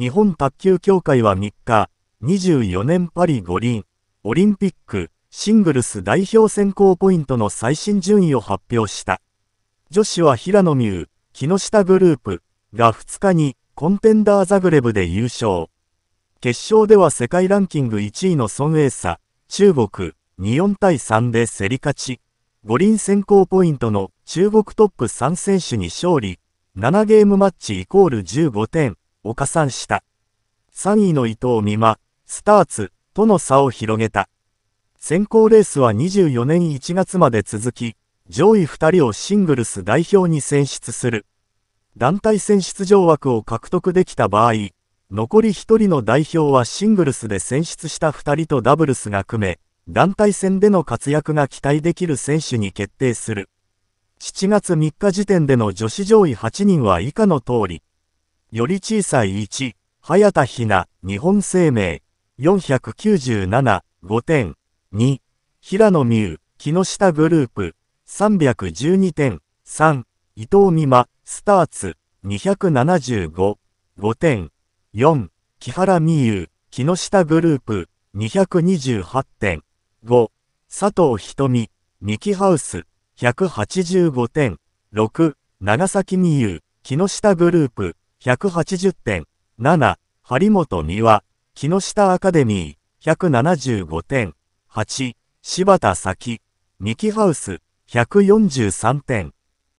日本卓球協会は3日、24年パリ五輪、オリンピック、シングルス代表選考ポイントの最新順位を発表した。女子は平野美宇、木下グループが2日にコンテンダーザグレブで優勝。決勝では世界ランキング1位の孫エーサ、中国、24対3で競り勝ち。五輪選考ポイントの中国トップ3選手に勝利。7ゲームマッチイコール15点。を加算した。3位の伊藤美馬、スターツとの差を広げた。選考レースは24年1月まで続き、上位2人をシングルス代表に選出する。団体選出場枠を獲得できた場合、残り1人の代表はシングルスで選出した2人とダブルスが組め、団体戦での活躍が期待できる選手に決定する。7月3日時点での女子上位8人は以下の通り。より小さい1、早田ひな、日本生命、497、5点。2、平野美宇、木下グループ、312点。3、伊藤美馬、スターツ、275、5点。4、木原美優、木下グループ、228点。5、佐藤瞳、ミキハウス、185点。6、長崎美優、木下グループ、180点。7、張本美和、木下アカデミー、175点。8、柴田咲、ミキハウス、143点。